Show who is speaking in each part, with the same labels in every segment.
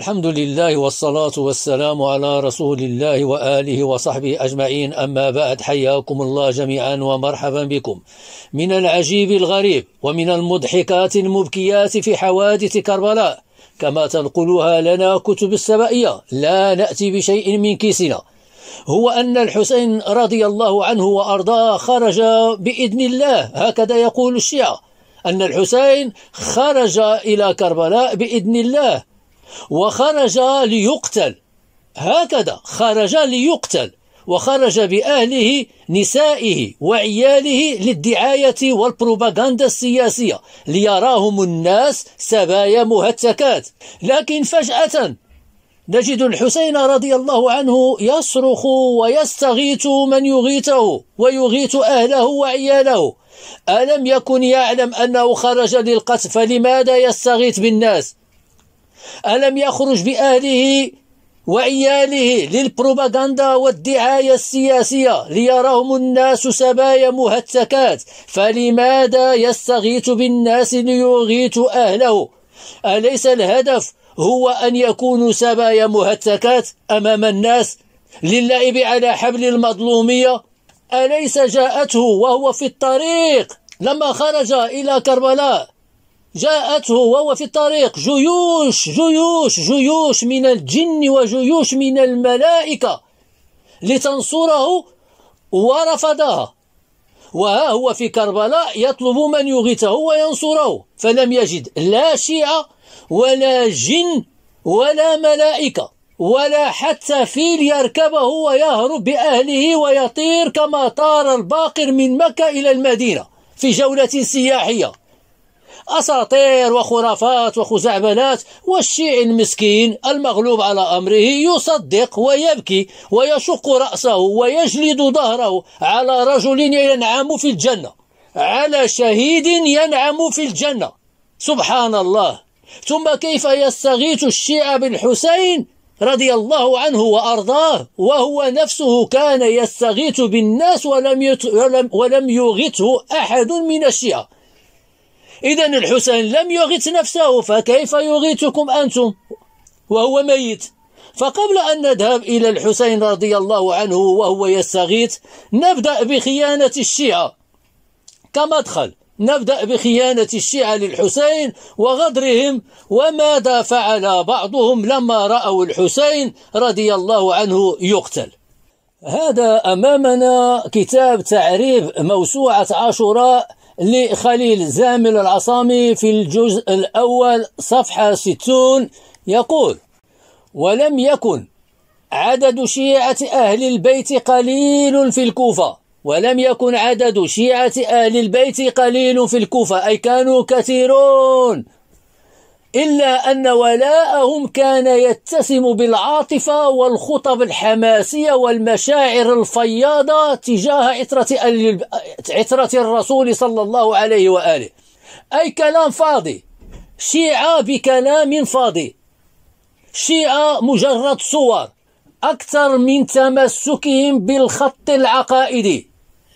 Speaker 1: الحمد لله والصلاة والسلام على رسول الله وآله وصحبه أجمعين أما بعد حياكم الله جميعا ومرحبا بكم من العجيب الغريب ومن المضحكات المبكيات في حوادث كربلاء كما تنقلها لنا كتب السبائية لا نأتي بشيء من كيسنا هو أن الحسين رضي الله عنه وأرضاه خرج بإذن الله هكذا يقول الشيعة أن الحسين خرج إلى كربلاء بإذن الله وخرج ليقتل هكذا خرج ليقتل وخرج بأهله نسائه وعياله للدعاية والبروباغندا السياسية ليراهم الناس سبايا مهتكات لكن فجأة نجد الحسين رضي الله عنه يصرخ ويستغيث من يغيثه ويغيث أهله وعياله ألم يكن يعلم أنه خرج للقتل فلماذا يستغيث بالناس ألم يخرج بأهله وعياله للبروباغندا والدعاية السياسية ليراهم الناس سبايا مهتكات فلماذا يستغيث بالناس ليغيث أهله أليس الهدف هو أن يكونوا سبايا مهتكات أمام الناس للعب على حبل المظلومية أليس جاءته وهو في الطريق لما خرج إلى كربلاء جاءته وهو في الطريق جيوش جيوش جيوش من الجن وجيوش من الملائكة لتنصره ورفضها وها هو في كربلاء يطلب من يغيثه وينصره فلم يجد لا شيعة ولا جن ولا ملائكة ولا حتى فيل يركبه ويهرب بأهله ويطير كما طار الباقر من مكة إلى المدينة في جولة سياحية أساطير وخرافات وخزعبلات والشيعي المسكين المغلوب على أمره يصدق ويبكي ويشق رأسه ويجلد ظهره على رجل ينعم في الجنة على شهيد ينعم في الجنة سبحان الله ثم كيف يستغيث الشيعة بالحسين رضي الله عنه وأرضاه وهو نفسه كان يستغيث بالناس ولم, ولم, ولم يغثه أحد من الشيعة إذا الحسين لم يغث نفسه فكيف يغيثكم أنتم وهو ميت فقبل أن نذهب إلى الحسين رضي الله عنه وهو يستغيث نبدأ بخيانة الشيعة كمدخل نبدأ بخيانة الشيعة للحسين وغدرهم وماذا فعل بعضهم لما رأوا الحسين رضي الله عنه يقتل هذا أمامنا كتاب تعريف موسوعة عاشوراء لخليل زامل العصامي في الجزء الأول صفحة 60 يقول ولم يكن عدد شيعة أهل البيت قليل في الكوفة ولم يكن عدد شيعة أهل البيت قليل في الكوفة أي كانوا كثيرون إلا أن ولاءهم كان يتسم بالعاطفة والخطب الحماسية والمشاعر الفياضة تجاه عترة, عترة الرسول صلى الله عليه وآله أي كلام فاضي شيعة بكلام فاضي شيعة مجرد صور أكثر من تمسكهم بالخط العقائدي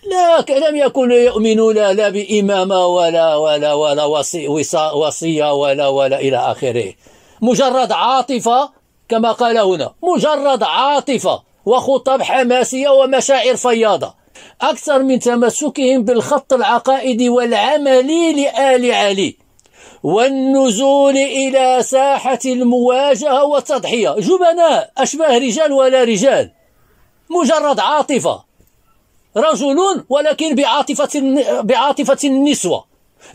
Speaker 1: لا لم يكونوا يؤمنون لا بإمامة ولا ولا ولا وصي وصية ولا ولا إلى آخره مجرد عاطفة كما قال هنا مجرد عاطفة وخطب حماسية ومشاعر فياضة أكثر من تمسكهم بالخط العقائدي والعملي لآل علي والنزول إلى ساحة المواجهة والتضحية جبناء أشباه رجال ولا رجال مجرد عاطفة رجل ولكن بعاطفة بعاطفة النسوة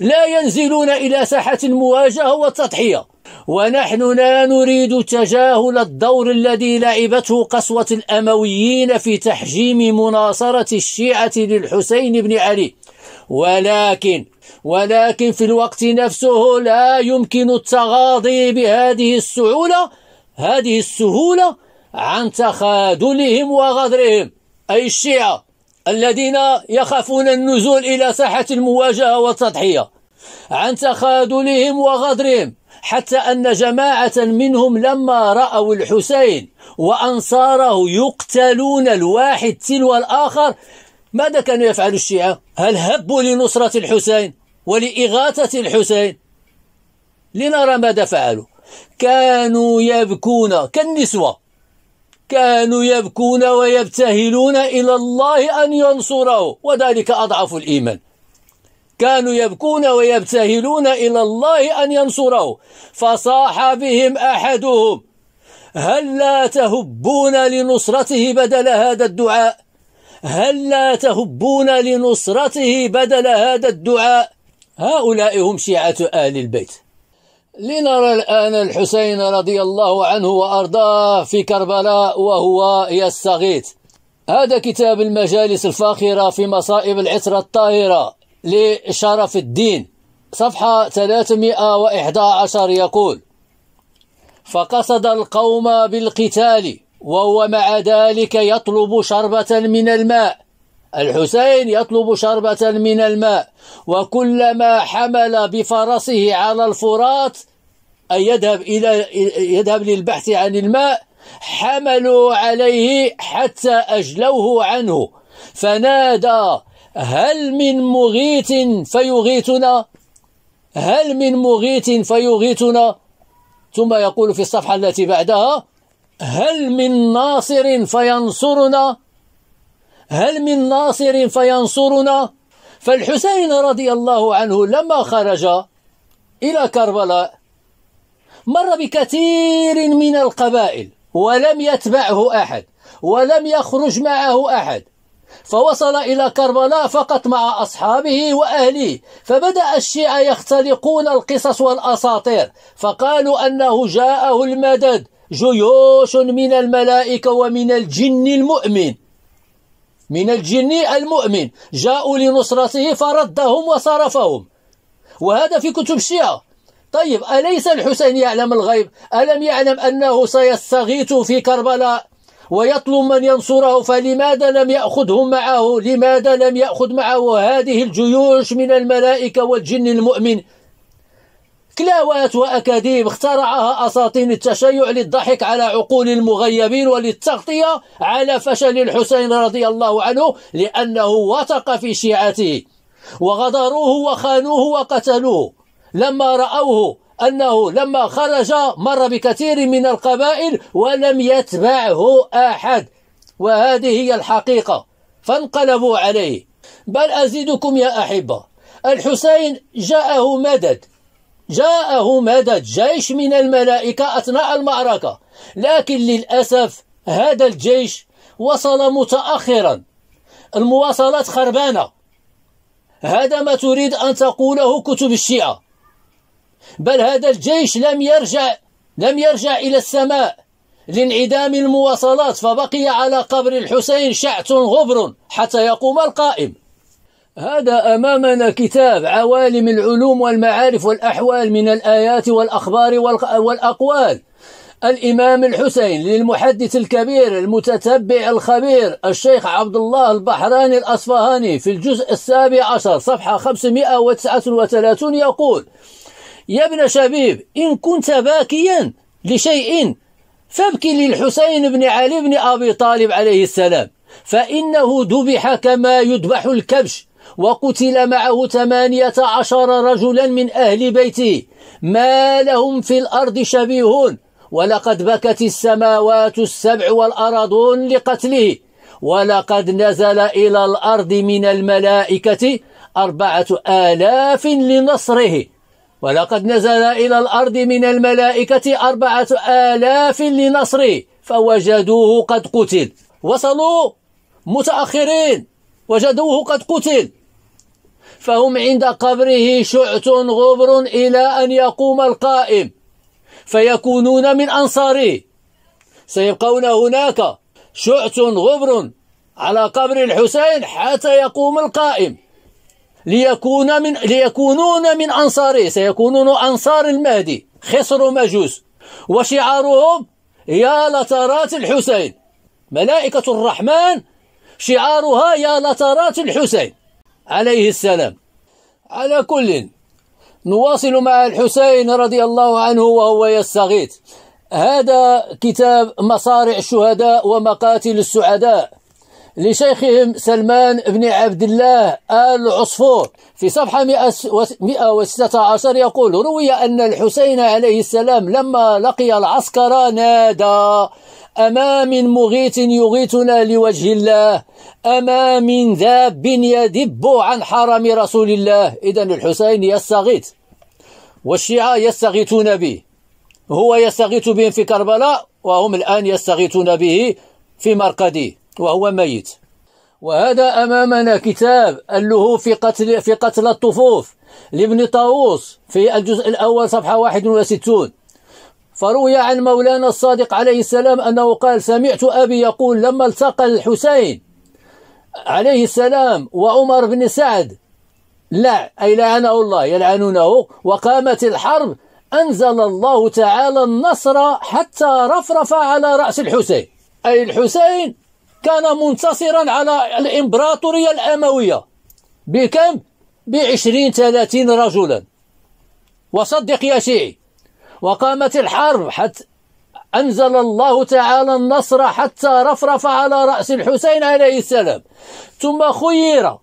Speaker 1: لا ينزلون إلى ساحة المواجهة والتضحية ونحن لا نريد تجاهل الدور الذي لعبته قسوة الأمويين في تحجيم مناصرة الشيعة للحسين بن علي ولكن ولكن في الوقت نفسه لا يمكن التغاضي بهذه السهولة هذه السهولة عن تخاذلهم وغدرهم أي الشيعة الذين يخافون النزول إلى ساحة المواجهة والتضحية عن تخاذلهم وغدرهم حتى أن جماعة منهم لما رأوا الحسين وأنصاره يقتلون الواحد تلو الآخر ماذا كانوا يفعل الشيعة؟ هل هبوا لنصرة الحسين ولإغاثة الحسين؟ لنرى ماذا فعلوا كانوا يبكون كالنسوة كانوا يبكون ويبتهلون إلى الله أن ينصره وذلك أضعف الإيمان كانوا يبكون ويبتهلون إلى الله أن ينصره فصاح بهم أحدهم هل لا تهبون لنصرته بدل هذا الدعاء هل لا تهبون لنصرته بدل هذا الدعاء هؤلاء هم شيعة آل البيت لنرى الآن الحسين رضي الله عنه وأرضاه في كربلاء وهو يستغيث هذا كتاب المجالس الفاخرة في مصائب العسرة الطاهرة لشرف الدين صفحة 311 يقول فقصد القوم بالقتال وهو مع ذلك يطلب شربة من الماء الحسين يطلب شربة من الماء وكلما حمل بفرسه على الفرات أي يذهب إلى يذهب للبحث عن الماء حملوا عليه حتى أجلوه عنه فنادى هل من مغيث فيغيثنا هل من مغيث فيغيثنا ثم يقول في الصفحة التي بعدها هل من ناصر فينصرنا هل من ناصر فينصرنا فالحسين رضي الله عنه لما خرج إلى كربلاء مر بكثير من القبائل ولم يتبعه أحد ولم يخرج معه أحد فوصل إلى كربلاء فقط مع أصحابه وأهله فبدأ الشيعة يختلقون القصص والأساطير فقالوا أنه جاءه المدد جيوش من الملائكة ومن الجن المؤمن من الجن المؤمن جاءوا لنصرته فردهم وصرفهم وهذا في كتب الشيعة طيب أليس الحسين يعلم الغيب ألم يعلم أنه سيستغيث في كربلاء ويطلب من ينصره فلماذا لم يأخذهم معه لماذا لم يأخذ معه هذه الجيوش من الملائكة والجن المؤمن كلاوات وأكاذيب اخترعها أساطين التشيع للضحك على عقول المغيبين وللتغطية على فشل الحسين رضي الله عنه لأنه وثق في شيعته وغدروه وخانوه وقتلوه لما رأوه أنه لما خرج مر بكثير من القبائل ولم يتبعه أحد وهذه هي الحقيقة فانقلبوا عليه بل أزيدكم يا أحبة الحسين جاءه مدد جاءه مدد جيش من الملائكة أثناء المعركة لكن للأسف هذا الجيش وصل متأخرا المواصلات خربانة هذا ما تريد أن تقوله كتب الشيعة بل هذا الجيش لم يرجع لم يرجع إلى السماء لانعدام المواصلات فبقي على قبر الحسين شعث غبر حتى يقوم القائم هذا أمامنا كتاب عوالم العلوم والمعارف والأحوال من الآيات والأخبار والأقوال الإمام الحسين للمحدث الكبير المتتبع الخبير الشيخ عبد الله البحراني الأصفهاني في الجزء السابع عشر صفحة 539 يقول يا ابن شبيب إن كنت باكيا لشيء فابكي للحسين بن علي بن أبي طالب عليه السلام فإنه ذبح كما يذبح الكبش وقتل معه ثمانية عشر رجلا من أهل بيته ما لهم في الأرض شبيهون ولقد بكت السماوات السبع والأراضون لقتله ولقد نزل إلى الأرض من الملائكة أربعة آلاف لنصره ولقد نزل إلى الأرض من الملائكة أربعة آلاف لنصره فوجدوه قد قتل وصلوا متأخرين وجدوه قد قتل فهم عند قبره شعت غبر إلى أن يقوم القائم فيكونون من أنصاره سيبقون هناك شعت غبر على قبر الحسين حتى يقوم القائم ليكون من ليكونون من أنصاره سيكونون أنصار المهدي خسر مجوس وشعارهم يا لترات الحسين ملائكة الرحمن شعارها يا لترات الحسين عليه السلام على كل نواصل مع الحسين رضي الله عنه وهو يستغيث هذا كتاب مصارع الشهداء ومقاتل السعداء لشيخهم سلمان بن عبد الله آل في صفحة 116 يقول روي أن الحسين عليه السلام لما لقي العسكر نادى أما من مغيث يغيثنا لوجه الله أما من ذاب يدب عن حرم رسول الله إذا الحسين يستغيث والشيعة يستغيثون به هو يستغيث بهم في كربلاء وهم الآن يستغيثون به في مرقده وهو ميت وهذا أمامنا كتاب له في قتل, في قتل الطفوف لابن طاووس في الجزء الأول صفحة 61 فروي عن مولانا الصادق عليه السلام أنه قال سمعت أبي يقول لما التقى الحسين عليه السلام وعمر بن سعد لا أي لعنه الله يلعنونه وقامت الحرب أنزل الله تعالى النصر حتى رفرف على رأس الحسين أي الحسين كان منتصرا على الإمبراطورية الأموية بكم؟ بعشرين ثلاثين رجلا وصدق يا شيعي وقامت الحرب حتى أنزل الله تعالى النصر حتى رفرف على رأس الحسين عليه السلام ثم خير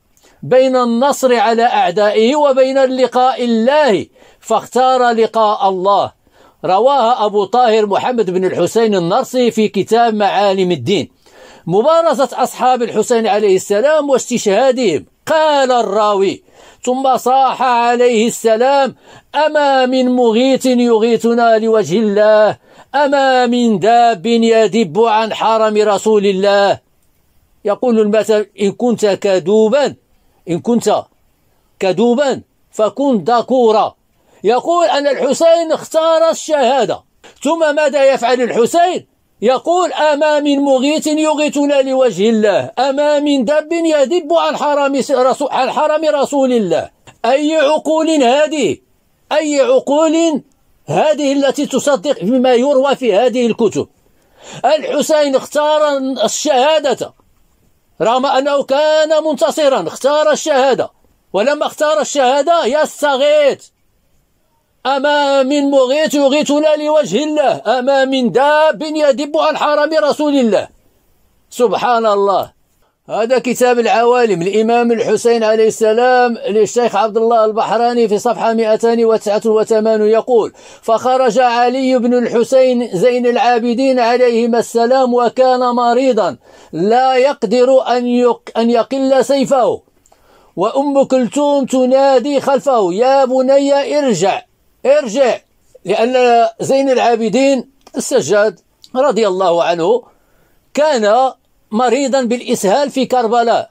Speaker 1: بين النصر على أعدائه وبين اللقاء الله فاختار لقاء الله رواها أبو طاهر محمد بن الحسين النرسي في كتاب معالم الدين مبارزة أصحاب الحسين عليه السلام واستشهادهم قال الراوي ثم صاح عليه السلام أما من مغيث يغيثنا لوجه الله أما من داب يدب عن حرم رسول الله يقول المثل إن كنت كذوبا إن كنت كذوبا فكن دكورا يقول أن الحسين اختار الشهادة ثم ماذا يفعل الحسين يقول أما من مغيث يغيثنا لوجه الله أما من دب يدب عن حرم, رسول عن رسول الله أي عقول هذه أي عقول هذه التي تصدق بما يروى في هذه الكتب الحسين اختار الشهادة رغم أنه كان منتصرا اختار الشهادة ولما اختار الشهادة يستغيث أما من مغيث يغيثنا لوجه الله أما من داب يدب عن حرم رسول الله سبحان الله هذا كتاب العوالم الإمام الحسين عليه السلام للشيخ عبد الله البحراني في صفحة 289 يقول فخرج علي بن الحسين زين العابدين عليهما السلام وكان مريضا لا يقدر أن, يق... أن يقل سيفه وأم كلثوم تنادي خلفه يا بني ارجع ارجع لأن زين العابدين السجاد رضي الله عنه كان مريضا بالإسهال في كربلاء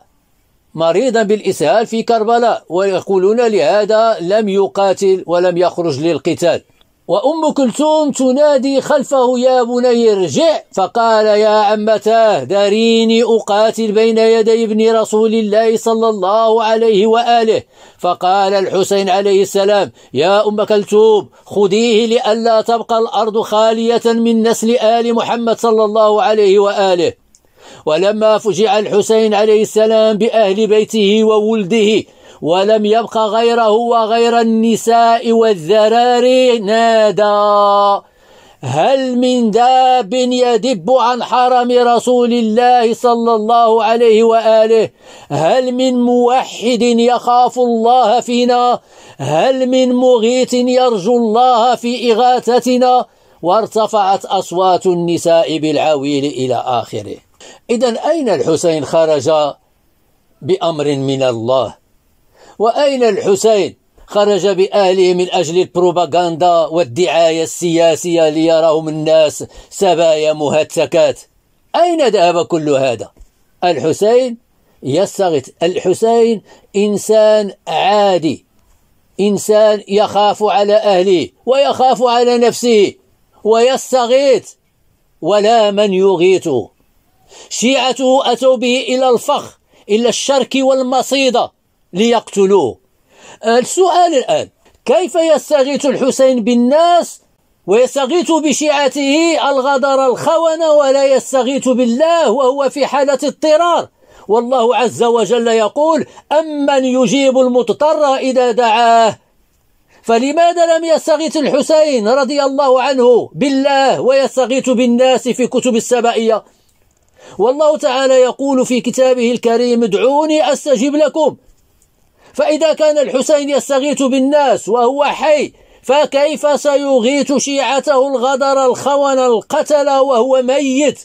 Speaker 1: مريضا بالإسهال في كربلاء ويقولون لهذا لم يقاتل ولم يخرج للقتال وأم كلثوم تنادي خلفه يا بني ارجع فقال يا عمتاه داريني أقاتل بين يدي ابن رسول الله صلى الله عليه وآله فقال الحسين عليه السلام يا أم كلثوم خذيه لئلا تبقى الأرض خالية من نسل آل محمد صلى الله عليه وآله ولما فجع الحسين عليه السلام بأهل بيته وولده ولم يبق غيره وغير النساء والذراري نادى هل من داب يدب عن حرم رسول الله صلى الله عليه واله هل من موحد يخاف الله فينا هل من مغيث يرجو الله في اغاثتنا وارتفعت اصوات النساء بالعويل الى اخره اذا اين الحسين خرج بامر من الله وأين الحسين خرج بأهله من أجل البروباغندا والدعاية السياسية ليراهم الناس سبايا مهتكات أين ذهب كل هذا؟ الحسين يستغيث الحسين إنسان عادي إنسان يخاف على أهله ويخاف على نفسه ويستغيث ولا من يغيثه شيعته أتوا به إلى الفخ إلى الشرك والمصيدة ليقتلوه السؤال الآن كيف يستغيث الحسين بالناس ويستغيث بشيعته الغدر الخونة ولا يستغيث بالله وهو في حالة اضطرار والله عز وجل يقول أمن يجيب المضطر إذا دعاه فلماذا لم يستغيث الحسين رضي الله عنه بالله ويستغيث بالناس في كتب السبائية والله تعالى يقول في كتابه الكريم ادعوني أستجب لكم فإذا كان الحسين يستغيث بالناس وهو حي فكيف سيغيث شيعته الغدر الخون القتل وهو ميت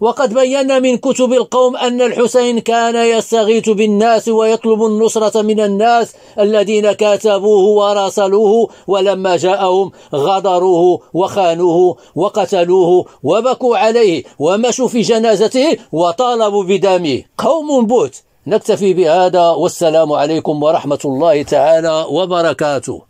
Speaker 1: وقد بينا من كتب القوم أن الحسين كان يستغيث بالناس ويطلب النصرة من الناس الذين كاتبوه وراسلوه ولما جاءهم غدروه وخانوه وقتلوه وبكوا عليه ومشوا في جنازته وطالبوا بدمه قوم بوت نكتفي بهذا والسلام عليكم ورحمة الله تعالى وبركاته